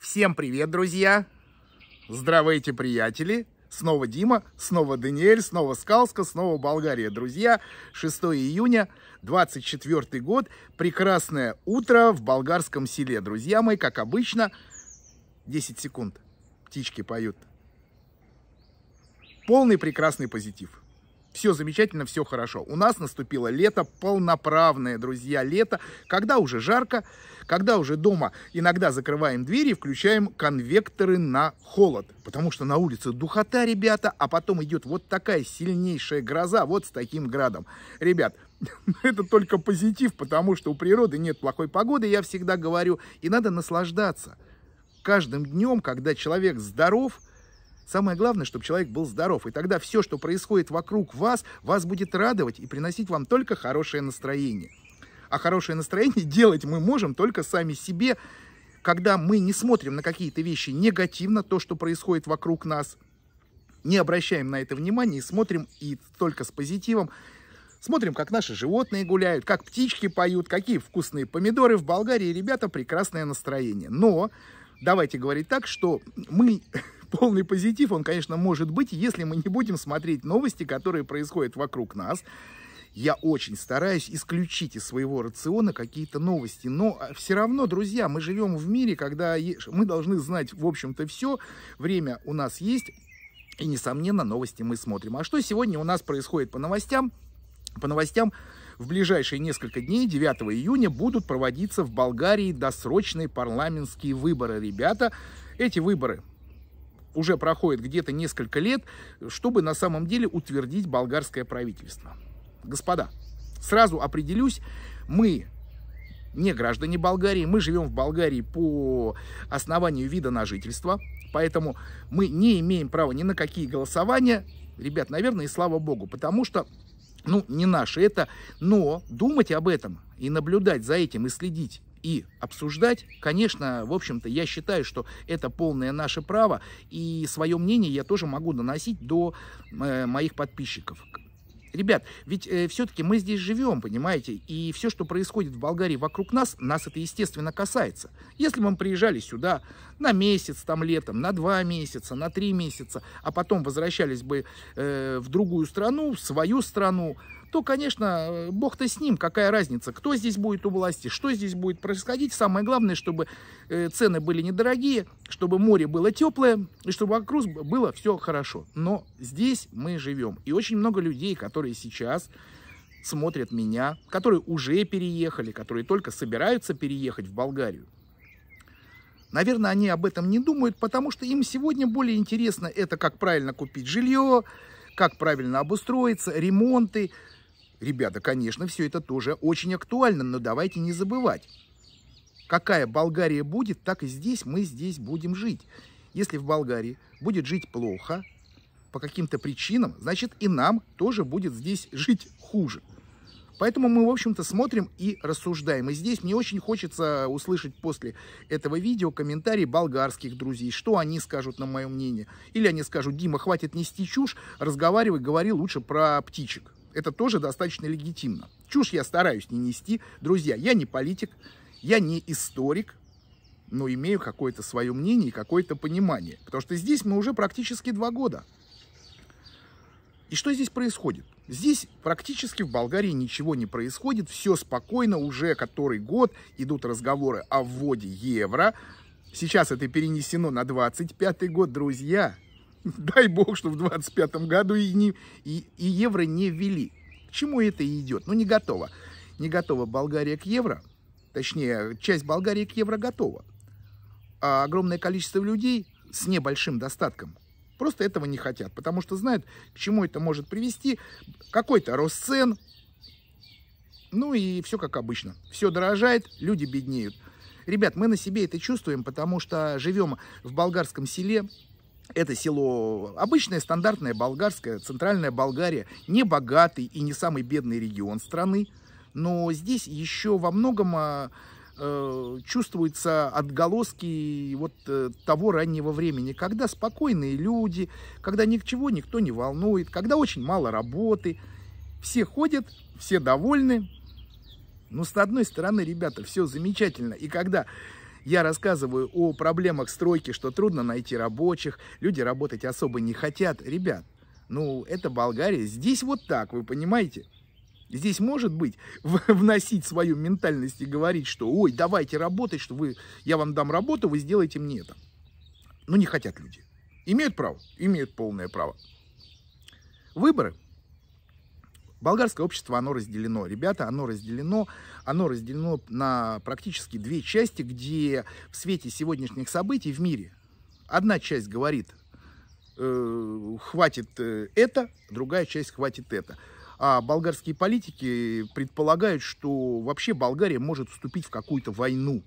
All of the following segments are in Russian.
Всем привет, друзья! Здравейте, приятели! Снова Дима, снова Даниэль, снова Скалска, снова Болгария. Друзья, 6 июня, 24 год. Прекрасное утро в болгарском селе. Друзья мои, как обычно, 10 секунд. Птички поют. Полный прекрасный позитив. Все замечательно, все хорошо. У нас наступило лето, полноправное, друзья, лето, когда уже жарко, когда уже дома иногда закрываем двери и включаем конвекторы на холод. Потому что на улице духота, ребята, а потом идет вот такая сильнейшая гроза, вот с таким градом. Ребят, это только позитив, потому что у природы нет плохой погоды, я всегда говорю, и надо наслаждаться. Каждым днем, когда человек здоров – Самое главное, чтобы человек был здоров, и тогда все, что происходит вокруг вас, вас будет радовать и приносить вам только хорошее настроение. А хорошее настроение делать мы можем только сами себе, когда мы не смотрим на какие-то вещи негативно, то, что происходит вокруг нас, не обращаем на это внимания и смотрим и только с позитивом. Смотрим, как наши животные гуляют, как птички поют, какие вкусные помидоры в Болгарии. Ребята, прекрасное настроение. Но давайте говорить так, что мы полный позитив, он, конечно, может быть, если мы не будем смотреть новости, которые происходят вокруг нас. Я очень стараюсь исключить из своего рациона какие-то новости. Но а, все равно, друзья, мы живем в мире, когда мы должны знать, в общем-то, все. Время у нас есть. И, несомненно, новости мы смотрим. А что сегодня у нас происходит по новостям? По новостям в ближайшие несколько дней, 9 июня, будут проводиться в Болгарии досрочные парламентские выборы. Ребята, эти выборы уже проходит где-то несколько лет, чтобы на самом деле утвердить болгарское правительство. Господа, сразу определюсь, мы не граждане Болгарии, мы живем в Болгарии по основанию вида на жительство, поэтому мы не имеем права ни на какие голосования, ребят, наверное, и слава богу, потому что, ну, не наши это, но думать об этом и наблюдать за этим и следить и обсуждать. Конечно, в общем-то, я считаю, что это полное наше право, и свое мнение я тоже могу доносить до э, моих подписчиков. Ребят, ведь э, все-таки мы здесь живем, понимаете, и все, что происходит в Болгарии вокруг нас, нас это, естественно, касается. Если мы приезжали сюда на месяц, там, летом, на два месяца, на три месяца, а потом возвращались бы э, в другую страну, в свою страну, то, конечно, э, бог-то с ним, какая разница, кто здесь будет у власти, что здесь будет происходить. Самое главное, чтобы э, цены были недорогие, чтобы море было теплое и чтобы вокруг было все хорошо. Но здесь мы живем. И очень много людей, которые сейчас смотрят меня, которые уже переехали, которые только собираются переехать в Болгарию. Наверное, они об этом не думают, потому что им сегодня более интересно это, как правильно купить жилье, как правильно обустроиться, ремонты, Ребята, конечно, все это тоже очень актуально, но давайте не забывать. Какая Болгария будет, так и здесь мы здесь будем жить. Если в Болгарии будет жить плохо, по каким-то причинам, значит и нам тоже будет здесь жить хуже. Поэтому мы, в общем-то, смотрим и рассуждаем. И здесь мне очень хочется услышать после этого видео комментарии болгарских друзей, что они скажут на мое мнение. Или они скажут, Дима, хватит нести чушь, разговаривай, говори лучше про птичек. Это тоже достаточно легитимно. Чушь я стараюсь не нести. Друзья, я не политик, я не историк, но имею какое-то свое мнение и какое-то понимание. Потому что здесь мы уже практически два года. И что здесь происходит? Здесь практически в Болгарии ничего не происходит, все спокойно, уже который год идут разговоры о вводе евро. Сейчас это перенесено на 25 год, друзья. Дай бог, что в 25 году и, не, и, и евро не ввели. К чему это идет? Ну, не готово. Не готова Болгария к евро. Точнее, часть Болгарии к евро готова. А огромное количество людей с небольшим достатком просто этого не хотят, потому что знают, к чему это может привести. Какой-то рост цен, ну и все как обычно. Все дорожает, люди беднеют. Ребят, мы на себе это чувствуем, потому что живем в болгарском селе, это село обычное, стандартное болгарское, центральная Болгария, не богатый и не самый бедный регион страны, но здесь еще во многом а, э, чувствуются отголоски вот э, того раннего времени, когда спокойные люди, когда ничего никто не волнует, когда очень мало работы, все ходят, все довольны. Но с одной стороны, ребята, все замечательно. И когда я рассказываю о проблемах стройки, что трудно найти рабочих, люди работать особо не хотят. Ребят, ну это Болгария, здесь вот так, вы понимаете? Здесь может быть вносить свою ментальность и говорить, что ой, давайте работать, что вы, я вам дам работу, вы сделаете мне это. Но ну, не хотят люди. Имеют право? Имеют полное право. Выборы Болгарское общество, оно разделено, ребята, оно разделено, оно разделено на практически две части, где в свете сегодняшних событий в мире одна часть говорит, э, хватит э, это, другая часть хватит это. А болгарские политики предполагают, что вообще Болгария может вступить в какую-то войну,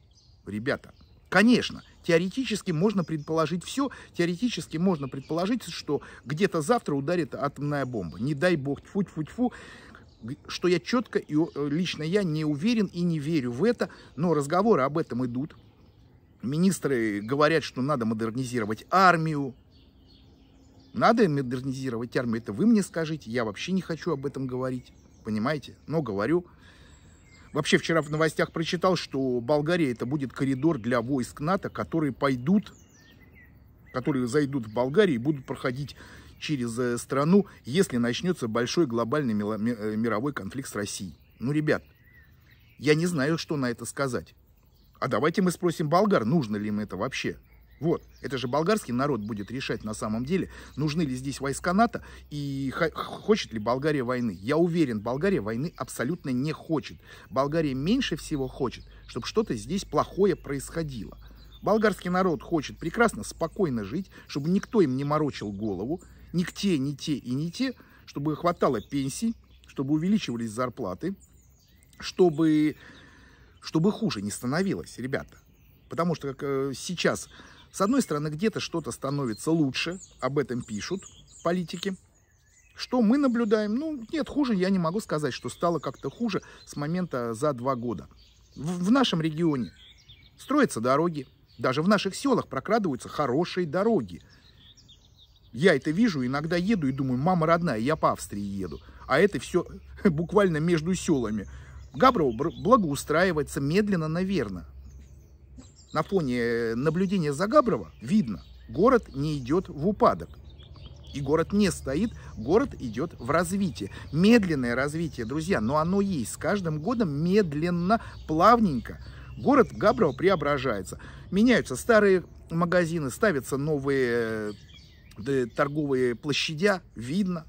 ребята. Конечно, Теоретически можно предположить все, теоретически можно предположить, что где-то завтра ударит атомная бомба. Не дай бог, тьфу тьфу фу что я четко и лично я не уверен и не верю в это, но разговоры об этом идут. Министры говорят, что надо модернизировать армию. Надо модернизировать армию, это вы мне скажите, я вообще не хочу об этом говорить, понимаете? Но говорю. Вообще вчера в новостях прочитал, что Болгария это будет коридор для войск НАТО, которые пойдут, которые зайдут в Болгарию и будут проходить через э, страну, если начнется большой глобальный э, мировой конфликт с Россией. Ну, ребят, я не знаю, что на это сказать. А давайте мы спросим болгар, нужно ли им это вообще. Вот, это же болгарский народ будет решать на самом деле, нужны ли здесь войска НАТО и хочет ли Болгария войны. Я уверен, Болгария войны абсолютно не хочет. Болгария меньше всего хочет, чтобы что-то здесь плохое происходило. Болгарский народ хочет прекрасно, спокойно жить, чтобы никто им не морочил голову, ни к те, ни те и не те, чтобы хватало пенсий, чтобы увеличивались зарплаты, чтобы, чтобы хуже не становилось, ребята. Потому что как э, сейчас с одной стороны, где-то что-то становится лучше, об этом пишут политики. Что мы наблюдаем? Ну, нет, хуже я не могу сказать, что стало как-то хуже с момента за два года. В, в нашем регионе строятся дороги, даже в наших селах прокрадываются хорошие дороги. Я это вижу, иногда еду и думаю, мама родная, я по Австрии еду. А это все буквально между селами. Габрово благоустраивается медленно, наверное на фоне наблюдения за Габрово видно, город не идет в упадок. И город не стоит, город идет в развитие. Медленное развитие, друзья, но оно есть. С каждым годом медленно, плавненько. Город Габрово преображается. Меняются старые магазины, ставятся новые э, торговые площадя, видно,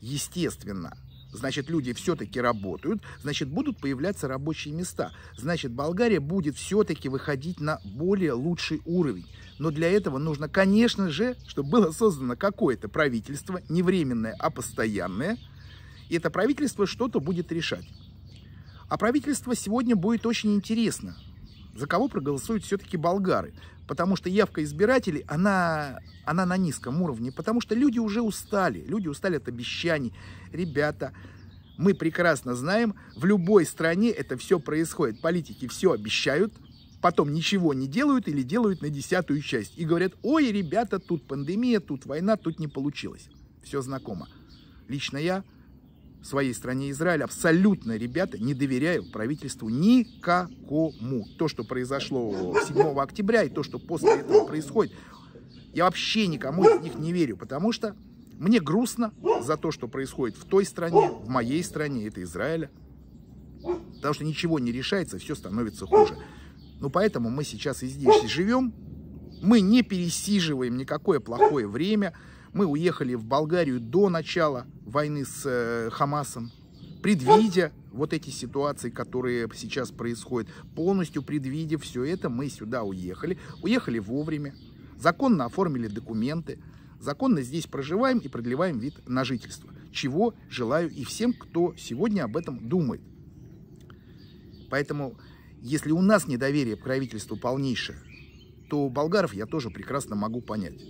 естественно значит, люди все-таки работают, значит, будут появляться рабочие места, значит, Болгария будет все-таки выходить на более лучший уровень. Но для этого нужно, конечно же, чтобы было создано какое-то правительство, не временное, а постоянное, и это правительство что-то будет решать. А правительство сегодня будет очень интересно, за кого проголосуют все-таки болгары. Потому что явка избирателей, она, она на низком уровне. Потому что люди уже устали. Люди устали от обещаний. Ребята, мы прекрасно знаем, в любой стране это все происходит. Политики все обещают, потом ничего не делают или делают на десятую часть. И говорят, ой, ребята, тут пандемия, тут война, тут не получилось. Все знакомо. Лично я своей стране Израиль абсолютно, ребята, не доверяю правительству никакому. То, что произошло 7 октября и то, что после этого происходит, я вообще никому из них не верю, потому что мне грустно за то, что происходит в той стране, в моей стране, это Израиля. Потому что ничего не решается, все становится хуже. Ну, поэтому мы сейчас и здесь живем. Мы не пересиживаем никакое плохое время. Мы уехали в Болгарию до начала войны с э, Хамасом, предвидя вот эти ситуации, которые сейчас происходят, полностью предвидя все это, мы сюда уехали, уехали вовремя, законно оформили документы, законно здесь проживаем и продлеваем вид на жительство, чего желаю и всем, кто сегодня об этом думает. Поэтому, если у нас недоверие к правительству полнейшее, то болгаров я тоже прекрасно могу понять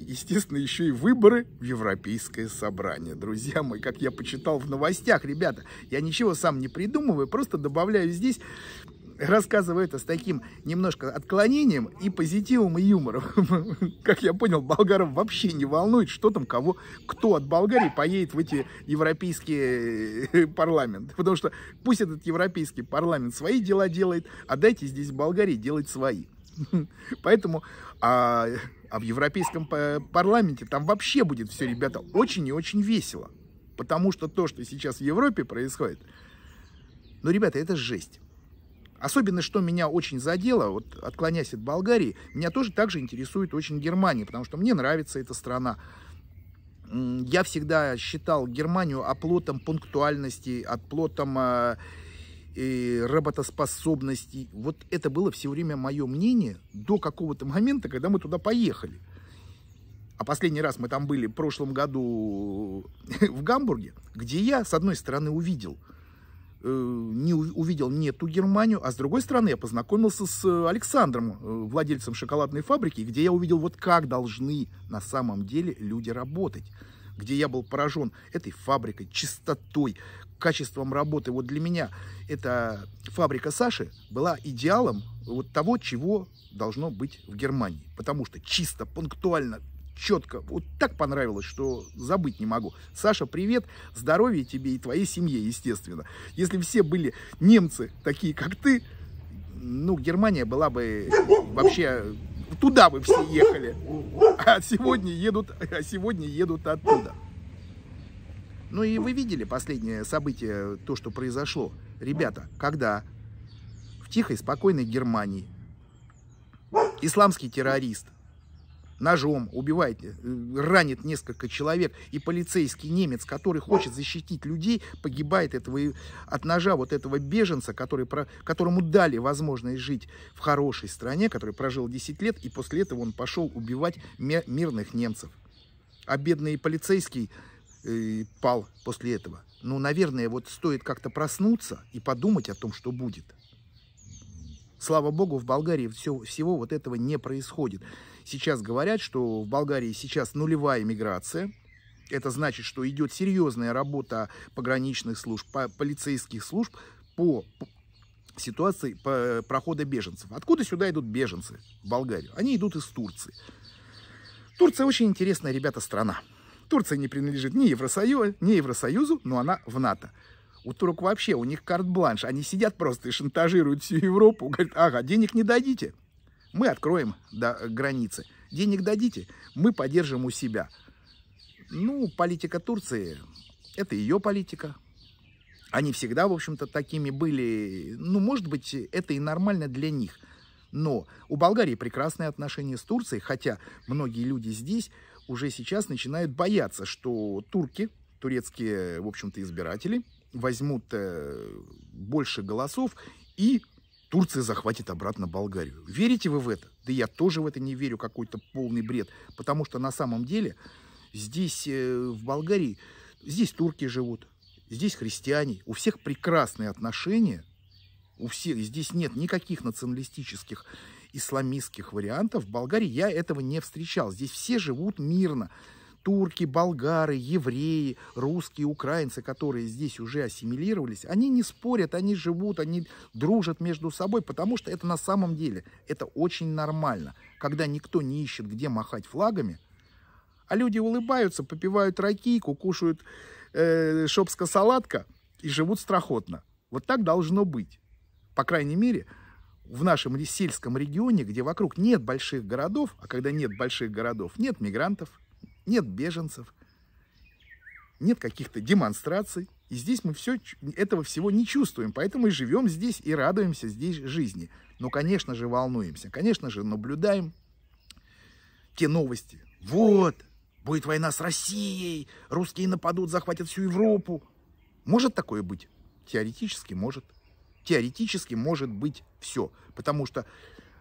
естественно, еще и выборы в Европейское собрание. Друзья мои, как я почитал в новостях, ребята, я ничего сам не придумываю, просто добавляю здесь рассказываю это с таким немножко отклонением и позитивом, и юмором. Как я понял, болгаров вообще не волнует, что там кого, кто от Болгарии поедет в эти европейские э, парламенты. Потому что пусть этот европейский парламент свои дела делает, а дайте здесь Болгарии делать свои. Поэтому а, а в Европейском парламенте там вообще будет все, ребята, очень и очень весело. Потому что то, что сейчас в Европе происходит, ну, ребята, это жесть. Особенно, что меня очень задело, вот отклоняясь от Болгарии, меня тоже также интересует очень Германия, потому что мне нравится эта страна. Я всегда считал Германию оплотом пунктуальности, оплотом э, э, работоспособности. Вот это было все время мое мнение до какого-то момента, когда мы туда поехали. А последний раз мы там были в прошлом году в Гамбурге, где я, с одной стороны, увидел, э, не увидел не ту Германию, а с другой стороны я познакомился с э, Александром, э, владельцем шоколадной фабрики, где я увидел вот как должны на самом деле люди работать где я был поражен этой фабрикой, чистотой, качеством работы. Вот для меня эта фабрика Саши была идеалом вот того, чего должно быть в Германии. Потому что чисто, пунктуально, четко. Вот так понравилось, что забыть не могу. Саша, привет, здоровья тебе и твоей семье, естественно. Если все были немцы такие, как ты, ну, Германия была бы вообще... Туда бы все ехали. А сегодня едут, а сегодня едут оттуда. Ну и вы видели последнее событие, то, что произошло. Ребята, когда в тихой, спокойной Германии исламский террорист ножом убивает, э, ранит несколько человек, и полицейский немец, который хочет защитить людей, погибает этого, от ножа вот этого беженца, который, которому дали возможность жить в хорошей стране, который прожил 10 лет, и после этого он пошел убивать мирных немцев. А бедный полицейский э, пал после этого. Ну, наверное, вот стоит как-то проснуться и подумать о том, что будет. Слава богу, в Болгарии все, всего вот этого не происходит. Сейчас говорят, что в Болгарии сейчас нулевая миграция. Это значит, что идет серьезная работа пограничных служб, полицейских служб по ситуации по прохода беженцев. Откуда сюда идут беженцы в Болгарию? Они идут из Турции. Турция очень интересная, ребята, страна. Турция не принадлежит ни Евросоюзу, ни Евросоюзу, но она в НАТО. У турок вообще, у них карт-бланш. Они сидят просто и шантажируют всю Европу. Говорят, ага, денег не дадите. Мы откроем до границы. Денег дадите, мы поддержим у себя. Ну, политика Турции, это ее политика. Они всегда, в общем-то, такими были. Ну, может быть, это и нормально для них. Но у Болгарии прекрасные отношения с Турцией, хотя многие люди здесь уже сейчас начинают бояться, что турки, турецкие, в общем-то, избиратели, возьмут э, больше голосов и Турция захватит обратно Болгарию. Верите вы в это? Да я тоже в это не верю, какой-то полный бред. Потому что на самом деле здесь, э, в Болгарии, здесь турки живут, здесь христиане, у всех прекрасные отношения, у всех здесь нет никаких националистических исламистских вариантов. В Болгарии я этого не встречал. Здесь все живут мирно. Турки, болгары, евреи, русские, украинцы, которые здесь уже ассимилировались, они не спорят, они живут, они дружат между собой, потому что это на самом деле, это очень нормально. Когда никто не ищет, где махать флагами, а люди улыбаются, попивают ракийку, кушают э, шопска-салатка и живут страхотно. Вот так должно быть. По крайней мере, в нашем сельском регионе, где вокруг нет больших городов, а когда нет больших городов, нет мигрантов, нет беженцев, нет каких-то демонстраций. И здесь мы все этого всего не чувствуем, поэтому и живем здесь и радуемся здесь жизни. Но, конечно же, волнуемся, конечно же, наблюдаем те новости. Вот, будет война с Россией, русские нападут, захватят всю Европу. Может такое быть? Теоретически может. Теоретически может быть. Все. Потому что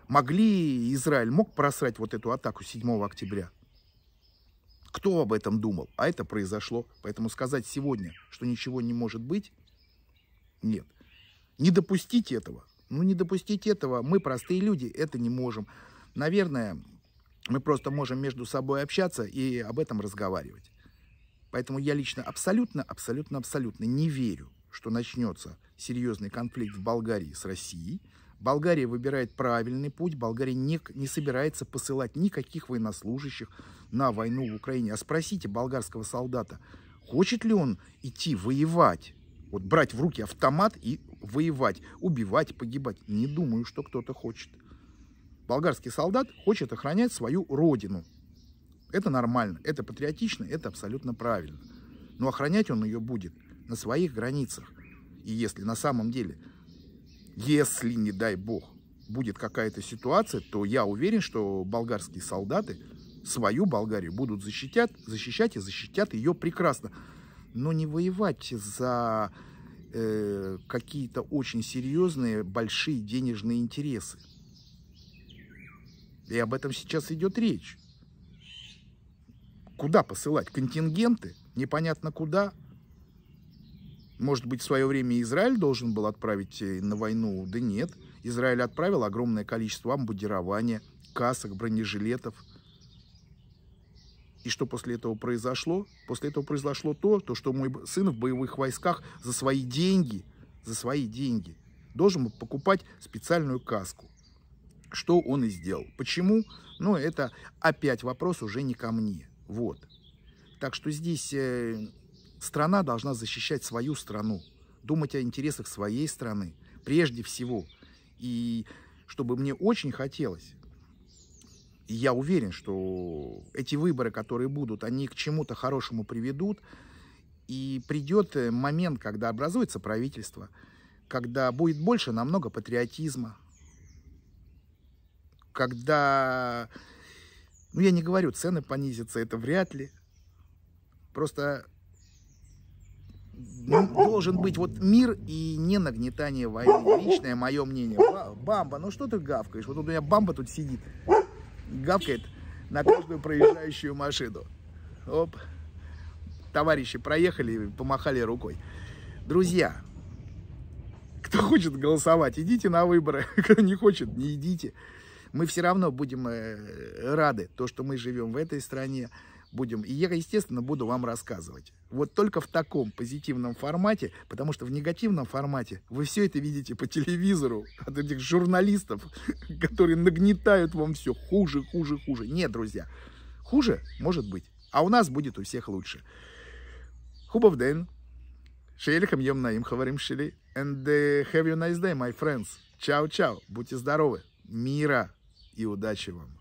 могли, Израиль мог просрать вот эту атаку 7 октября. Кто об этом думал? А это произошло. Поэтому сказать сегодня, что ничего не может быть, нет. Не допустить этого. Ну, не допустить этого. Мы, простые люди, это не можем. Наверное, мы просто можем между собой общаться и об этом разговаривать. Поэтому я лично абсолютно, абсолютно, абсолютно не верю, что начнется серьезный конфликт в Болгарии с Россией. Болгария выбирает правильный путь. Болгария не, не собирается посылать никаких военнослужащих на войну в Украине. А спросите болгарского солдата, хочет ли он идти воевать? Вот брать в руки автомат и воевать, убивать, погибать. Не думаю, что кто-то хочет. Болгарский солдат хочет охранять свою родину. Это нормально, это патриотично, это абсолютно правильно. Но охранять он ее будет на своих границах. И если на самом деле если, не дай бог, будет какая-то ситуация, то я уверен, что болгарские солдаты свою Болгарию будут защитят, защищать и защитят ее прекрасно. Но не воевать за э, какие-то очень серьезные, большие денежные интересы. И об этом сейчас идет речь. Куда посылать? Контингенты? Непонятно куда. Может быть, в свое время Израиль должен был отправить э, на войну? Да нет. Израиль отправил огромное количество амбудирования, касок, бронежилетов. И что после этого произошло? После этого произошло то, то, что мой сын в боевых войсках за свои деньги, за свои деньги должен был покупать специальную каску. Что он и сделал. Почему? Ну, это опять вопрос уже не ко мне. Вот. Так что здесь э, Страна должна защищать свою страну, думать о интересах своей страны прежде всего. И чтобы мне очень хотелось, и я уверен, что эти выборы, которые будут, они к чему-то хорошему приведут. И придет э, момент, когда образуется правительство, когда будет больше намного патриотизма, когда, ну я не говорю, цены понизятся, это вряд ли. Просто ну, должен быть вот мир и не нагнетание войны. Личное мое мнение. Бамба, ну что ты гавкаешь? Вот у меня бамба тут сидит, гавкает на каждую проезжающую машину. Оп, товарищи проехали помахали рукой. Друзья, кто хочет голосовать, идите на выборы. Кто не хочет, не идите. Мы все равно будем э, рады, то, что мы живем в этой стране, будем, и я, естественно, буду вам рассказывать. Вот только в таком позитивном формате, потому что в негативном формате вы все это видите по телевизору от этих журналистов, которые нагнетают вам все хуже, хуже, хуже. Нет, друзья, хуже может быть, а у нас будет у всех лучше. Хубав день. Шейлихам ем наим хаварим шили. And э, have you nice day, my friends. Чао-чао. Будьте здоровы. Мира и удачи вам.